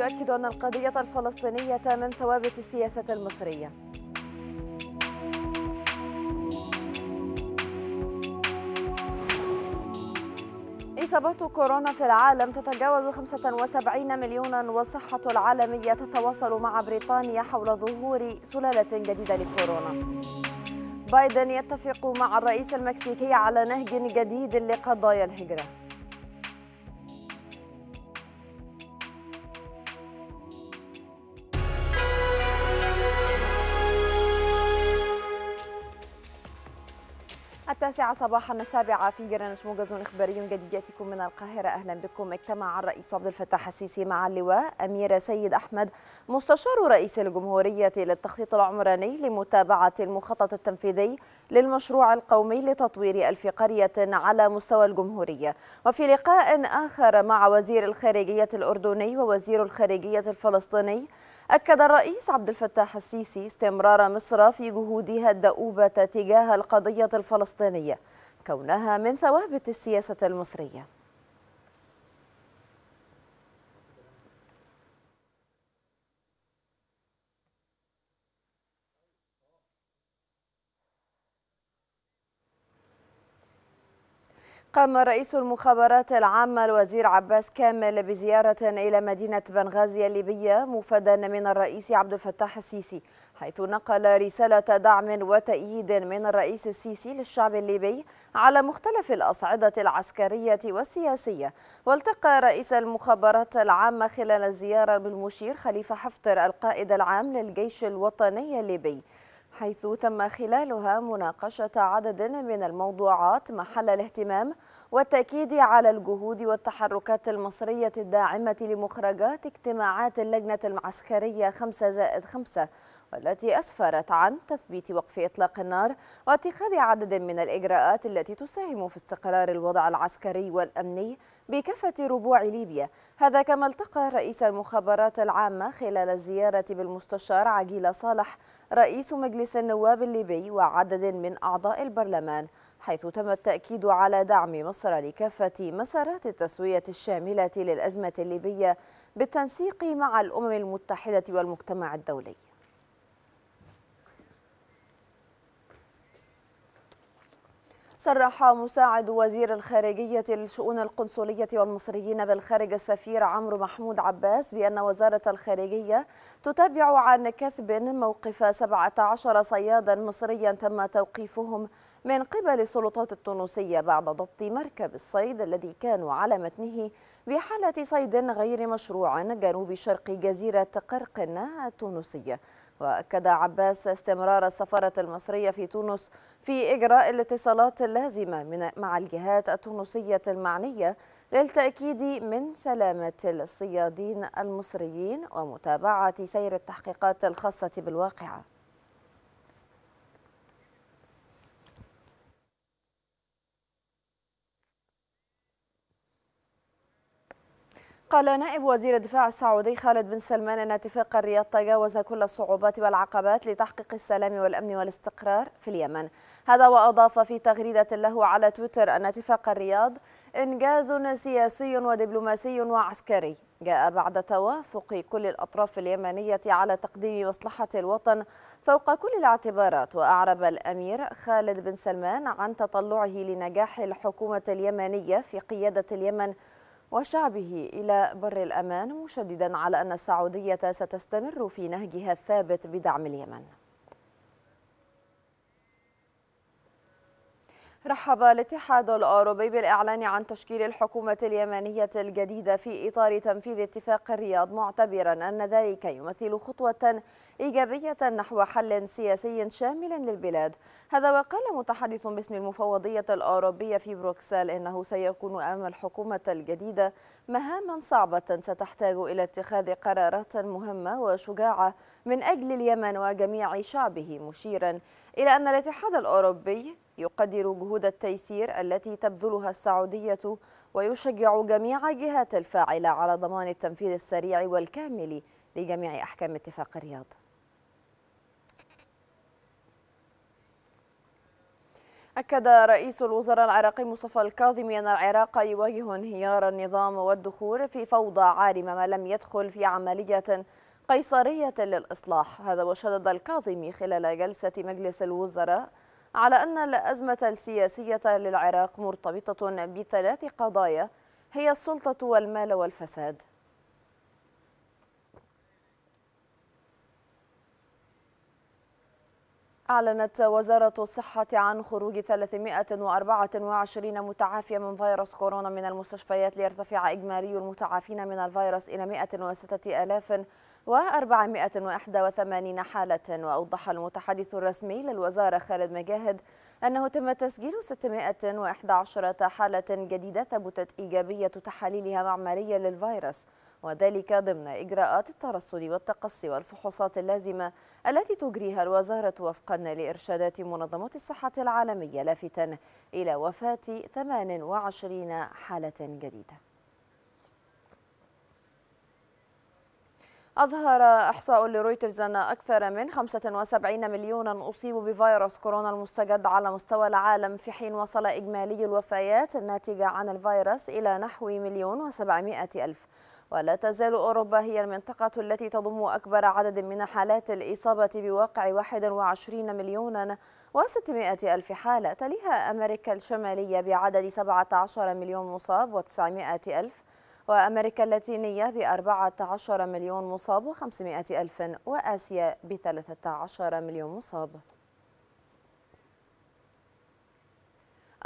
يؤكد أن القضية الفلسطينية من ثوابت السياسة المصرية إصابات كورونا في العالم تتجاوز 75 مليونا والصحة العالمية تتواصل مع بريطانيا حول ظهور سلالة جديدة لكورونا بايدن يتفق مع الرئيس المكسيكي على نهج جديد لقضايا الهجره التاسعة صباحا السابعة في جرانش موجز إخباري جديد يأتيكم من القاهرة أهلا بكم اجتمع الرئيس عبد الفتاح السيسي مع اللواء أمير سيد أحمد مستشار رئيس الجمهورية للتخطيط العمراني لمتابعة المخطط التنفيذي للمشروع القومي لتطوير ألف قرية على مستوى الجمهورية وفي لقاء آخر مع وزير الخارجية الأردني ووزير الخارجية الفلسطيني أكد الرئيس عبد الفتاح السيسي استمرار مصر في جهودها الدؤوبة تجاه القضية الفلسطينية كونها من ثوابت السياسة المصرية قام رئيس المخابرات العامة الوزير عباس كامل بزيارة إلى مدينة بنغازي الليبية مفدا من الرئيس عبد الفتاح السيسي حيث نقل رسالة دعم وتأييد من الرئيس السيسي للشعب الليبي على مختلف الأصعدة العسكرية والسياسية والتقى رئيس المخابرات العامة خلال الزيارة بالمشير خليفة حفتر القائد العام للجيش الوطني الليبي حيث تم خلالها مناقشة عدد من الموضوعات محل الاهتمام والتأكيد على الجهود والتحركات المصرية الداعمة لمخرجات اجتماعات اللجنة المعسكرية 5 زائد 5 والتي أسفرت عن تثبيت وقف إطلاق النار واتخاذ عدد من الإجراءات التي تساهم في استقرار الوضع العسكري والأمني بكافة ربوع ليبيا هذا كما التقى رئيس المخابرات العامة خلال الزيارة بالمستشار عجيل صالح رئيس مجلس النواب الليبي وعدد من أعضاء البرلمان حيث تم التأكيد على دعم مصر لكافة مسارات التسوية الشاملة للأزمة الليبية بالتنسيق مع الأمم المتحدة والمجتمع الدولي صرح مساعد وزير الخارجية للشؤون القنصلية والمصريين بالخارج السفير عمرو محمود عباس بأن وزارة الخارجية تتابع عن كثب موقف 17 صيادا مصريا تم توقيفهم من قبل السلطات التونسية بعد ضبط مركب الصيد الذي كانوا على متنه بحالة صيد غير مشروع جنوب شرق جزيرة قرقن التونسية وأكد عباس استمرار السفارة المصرية في تونس في إجراء الاتصالات اللازمة مع الجهات التونسية المعنية للتأكيد من سلامة الصيادين المصريين ومتابعة سير التحقيقات الخاصة بالواقعة قال نائب وزير الدفاع السعودي خالد بن سلمان أن اتفاق الرياض تجاوز كل الصعوبات والعقبات لتحقيق السلام والأمن والاستقرار في اليمن هذا وأضاف في تغريدة له على تويتر أن اتفاق الرياض إنجاز سياسي ودبلوماسي وعسكري جاء بعد توافق كل الأطراف اليمنية على تقديم مصلحة الوطن فوق كل الاعتبارات وأعرب الأمير خالد بن سلمان عن تطلعه لنجاح الحكومة اليمنية في قيادة اليمن وشعبه إلى بر الأمان مشددا على أن السعودية ستستمر في نهجها الثابت بدعم اليمن رحب الاتحاد الأوروبي بالإعلان عن تشكيل الحكومة اليمنية الجديدة في إطار تنفيذ اتفاق الرياض معتبرا أن ذلك يمثل خطوة إيجابية نحو حل سياسي شامل للبلاد هذا وقال متحدث باسم المفوضية الأوروبية في بروكسل إنه سيكون أمام الحكومة الجديدة مهاما صعبة ستحتاج إلى اتخاذ قرارات مهمة وشجاعة من أجل اليمن وجميع شعبه مشيرا إلى أن الاتحاد الأوروبي يقدر جهود التيسير التي تبذلها السعودية ويشجع جميع الجهات الفاعلة على ضمان التنفيذ السريع والكامل لجميع أحكام اتفاق الرياض أكد رئيس الوزراء العراقي مصطفى الكاظمي أن العراق يواجه انهيار النظام والدخول في فوضى عارمة ما لم يدخل في عملية قيصرية للإصلاح هذا وشدد الكاظمي خلال جلسة مجلس الوزراء على أن الأزمة السياسية للعراق مرتبطة بثلاث قضايا هي السلطة والمال والفساد أعلنت وزارة الصحة عن خروج 324 متعافيا من فيروس كورونا من المستشفيات ليرتفع إجمالي المتعافين من الفيروس إلى 106 آلاف و481 حالة وأوضح المتحدث الرسمي للوزارة خالد مجاهد أنه تم تسجيل 611 حالة جديدة ثبتت إيجابية تحاليلها معمارية للفيروس وذلك ضمن إجراءات الترصد والتقصي والفحوصات اللازمة التي تجريها الوزارة وفقا لإرشادات منظمة الصحة العالمية لافتا إلى وفاة 28 حالة جديدة أظهر إحصاء لرويترز أن أكثر من 75 مليونا أصيبوا بفيروس كورونا المستجد على مستوى العالم في حين وصل إجمالي الوفيات الناتجة عن الفيروس إلى نحو مليون وسبعمائة ألف ولا تزال أوروبا هي المنطقة التي تضم أكبر عدد من حالات الإصابة بواقع 21 مليون و600 ألف حالة تليها أمريكا الشمالية بعدد 17 مليون مصاب و900 ألف وأمريكا اللاتينية ب 14 مليون مصاب و500 ألف وآسيا ب 13 مليون مصاب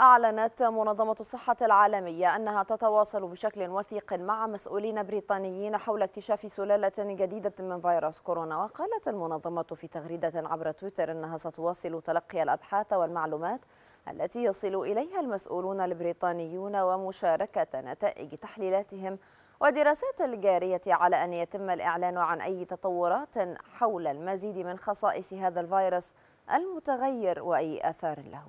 أعلنت منظمة الصحة العالمية أنها تتواصل بشكل وثيق مع مسؤولين بريطانيين حول اكتشاف سلالة جديدة من فيروس كورونا وقالت المنظمة في تغريدة عبر تويتر أنها ستواصل تلقي الأبحاث والمعلومات التي يصل إليها المسؤولون البريطانيون ومشاركة نتائج تحليلاتهم ودراسات الجارية على أن يتم الإعلان عن أي تطورات حول المزيد من خصائص هذا الفيروس المتغير وأي آثار له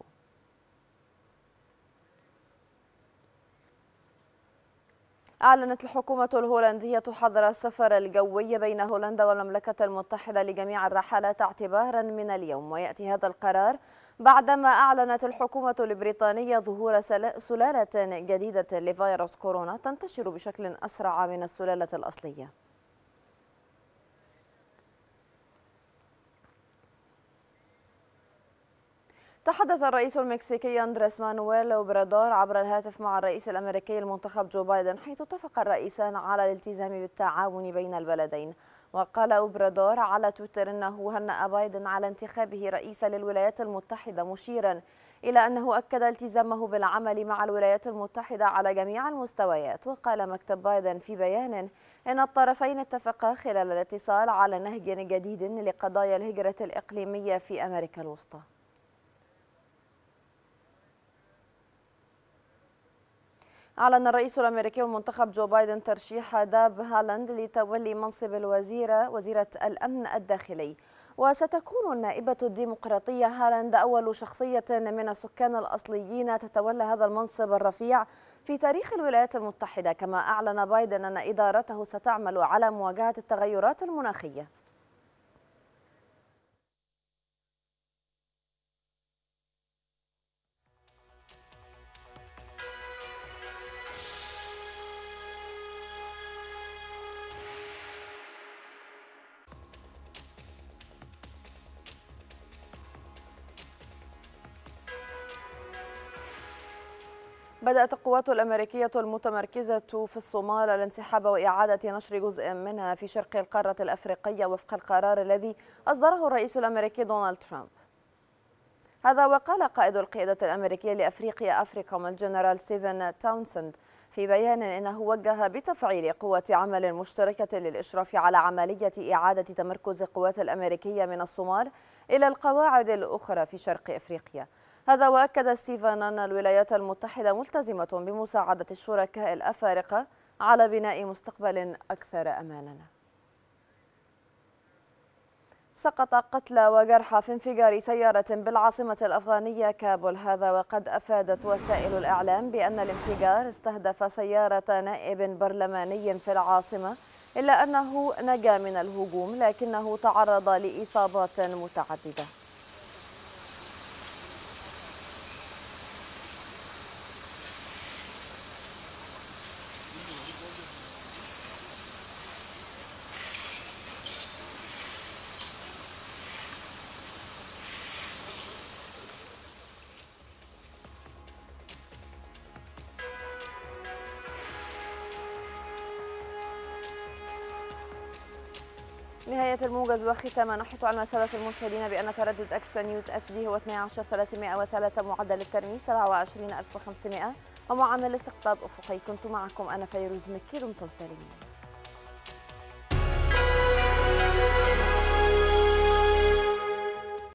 أعلنت الحكومة الهولندية حظر السفر الجوي بين هولندا والمملكة المتحدة لجميع الرحلات اعتبارا من اليوم ويأتي هذا القرار بعدما أعلنت الحكومة البريطانية ظهور سلالة جديدة لفيروس كورونا تنتشر بشكل أسرع من السلالة الأصلية تحدث الرئيس المكسيكي أندريس مانويل أوبرادور عبر الهاتف مع الرئيس الأمريكي المنتخب جو بايدن حيث اتفق الرئيسان على الالتزام بالتعاون بين البلدين وقال أوبرادور على تويتر أنه هنأ بايدن على انتخابه رئيسا للولايات المتحدة مشيرا إلى أنه أكد التزامه بالعمل مع الولايات المتحدة على جميع المستويات وقال مكتب بايدن في بيان إن الطرفين اتفقا خلال الاتصال على نهج جديد لقضايا الهجرة الإقليمية في أمريكا الوسطى أعلن الرئيس الأمريكي المنتخب جو بايدن ترشيح داب هالاند لتولي منصب الوزيرة وزيرة الأمن الداخلي وستكون النائبة الديمقراطية هالاند أول شخصية من السكان الأصليين تتولى هذا المنصب الرفيع في تاريخ الولايات المتحدة كما أعلن بايدن أن إدارته ستعمل على مواجهة التغيرات المناخية بدأت القوات الأمريكية المتمركزة في الصومال الانسحاب وإعادة نشر جزء منها في شرق القارة الأفريقية وفق القرار الذي أصدره الرئيس الأمريكي دونالد ترامب هذا وقال قائد القيادة الأمريكية لأفريقيا أفريكوم الجنرال ستيفن تاونسند في بيان إنه وجه بتفعيل قوة عمل مشتركة للإشراف على عملية إعادة تمركز القوات الأمريكية من الصومال إلى القواعد الأخرى في شرق أفريقيا هذا وأكد ستيفن أن الولايات المتحدة ملتزمة بمساعدة الشركاء الأفارقة على بناء مستقبل أكثر أماناً سقط قتلى وجرحى في انفجار سيارة بالعاصمة الأفغانية كابول هذا وقد أفادت وسائل الإعلام بأن الانفجار استهدف سيارة نائب برلماني في العاصمة إلا أنه نجا من الهجوم لكنه تعرض لإصابات متعددة نهاية الموجز وختاما نحط على المسافة المرشدين بأن تردد أكسا نيوز اتش دي هو 12303 معدل الترميز 27500 ومعامل استقطاب أفقي كنت معكم أنا فيروز مكي دمتم سالمين